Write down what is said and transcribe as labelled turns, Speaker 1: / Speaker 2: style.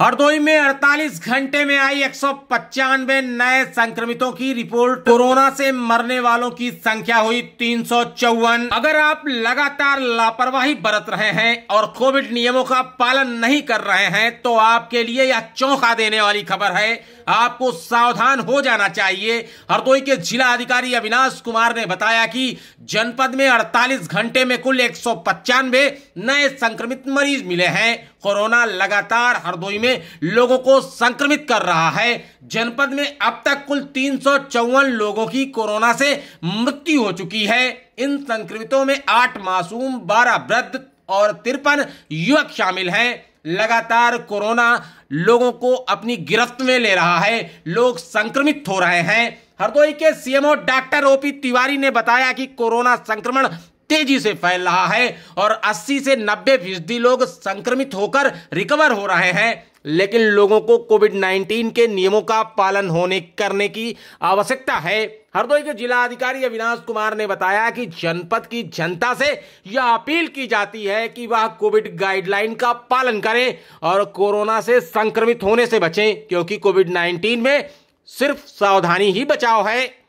Speaker 1: हरदोई में 48 घंटे में आई एक नए संक्रमितों की रिपोर्ट कोरोना से मरने वालों की संख्या हुई तीन अगर आप लगातार लापरवाही बरत रहे हैं और कोविड नियमों का पालन नहीं कर रहे हैं तो आपके लिए यह चौंका देने वाली खबर है आपको सावधान हो जाना चाहिए हरदोई के जिला अधिकारी अविनाश कुमार ने बताया कि जनपद में 48 घंटे में कुल एक नए संक्रमित मरीज मिले हैं कोरोना लगातार हरदोई में लोगों को संक्रमित कर रहा है जनपद में अब तक कुल तीन लोगों की कोरोना से मृत्यु हो चुकी है इन संक्रमितों में आठ मासूम बारह वृद्ध और तिरपन युवक शामिल हैं लगातार कोरोना लोगों को अपनी गिरफ्त में ले रहा है लोग संक्रमित हो रहे हैं हरदोई के सीएमओ डॉक्टर ओपी तिवारी ने बताया कि कोरोना संक्रमण तेजी से फैल रहा है और 80 से 90 फीसदी लोग संक्रमित होकर रिकवर हो रहे हैं लेकिन लोगों को कोविड 19 के नियमों का पालन होने करने की आवश्यकता है हरदोई के जिला अधिकारी अविनाश कुमार ने बताया कि जनपद की जनता से यह अपील की जाती है कि वह कोविड गाइडलाइन का पालन करें और कोरोना से संक्रमित होने से बचें क्योंकि कोविड 19 में सिर्फ सावधानी ही बचाव है